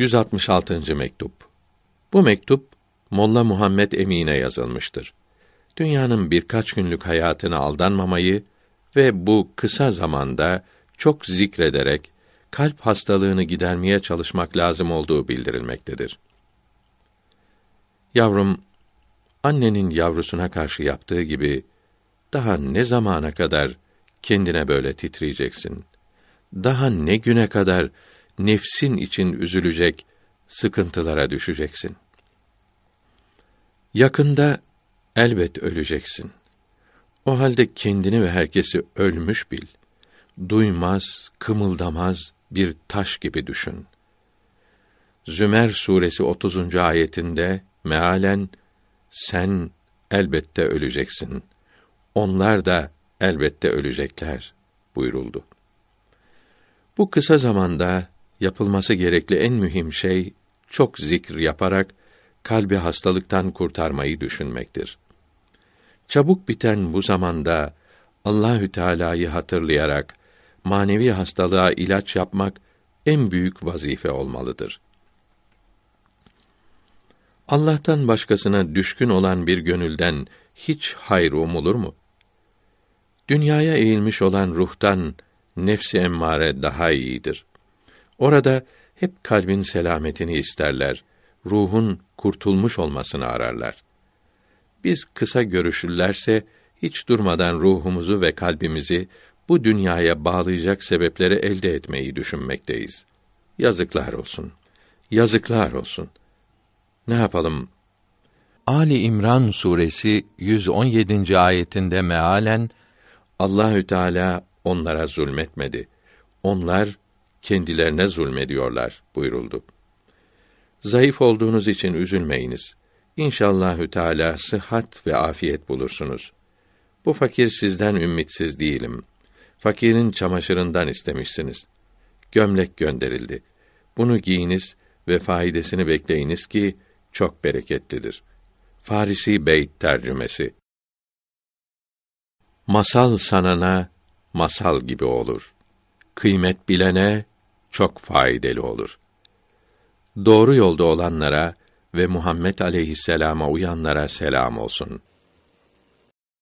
166. mektup. Bu mektup Molla Muhammed Emin'e yazılmıştır. Dünyanın birkaç günlük hayatına aldanmamayı ve bu kısa zamanda çok zikrederek kalp hastalığını gidermeye çalışmak lazım olduğu bildirilmektedir. Yavrum, annenin yavrusuna karşı yaptığı gibi daha ne zamana kadar kendine böyle titriyeceksin? Daha ne güne kadar nefsin için üzülecek, sıkıntılara düşeceksin. Yakında elbet öleceksin. O halde kendini ve herkesi ölmüş bil. Duymaz, kımıldamaz bir taş gibi düşün. Zümer suresi 30. ayetinde mealen sen elbette öleceksin. Onlar da elbette ölecekler buyuruldu. Bu kısa zamanda yapılması gerekli en mühim şey çok zikr yaparak kalbi hastalıktan kurtarmayı düşünmektir. Çabuk biten bu zamanda Allahü Teala'yı hatırlayarak manevi hastalığa ilaç yapmak en büyük vazife olmalıdır. Allah'tan başkasına düşkün olan bir gönülden hiç hayır umulur mu? Dünyaya eğilmiş olan ruhtan nefsi emmare daha iyidir. Orada hep kalbin selametini isterler, ruhun kurtulmuş olmasını ararlar. Biz kısa görüşürlerse hiç durmadan ruhumuzu ve kalbimizi bu dünyaya bağlayacak sebepleri elde etmeyi düşünmekteyiz. Yazıklar olsun. Yazıklar olsun. Ne yapalım? Ali İmran suresi 117. ayetinde mealen Allahü Teala onlara zulmetmedi. Onlar kendilerine zulmediyorlar buyuruldu. Zayıf olduğunuz için üzülmeyiniz. İnşallahü Teala sıhhat ve afiyet bulursunuz. Bu fakir sizden ümitsiz değilim. Fakirin çamaşırından istemişsiniz. Gömlek gönderildi. Bunu giyiniz ve faidesini bekleyiniz ki çok bereketlidir. Farisi Beyt tercümesi. Masal sanana masal gibi olur. Kıymet bilene çok faydalı olur. Doğru yolda olanlara ve Muhammed aleyhisselama uyanlara selam olsun.''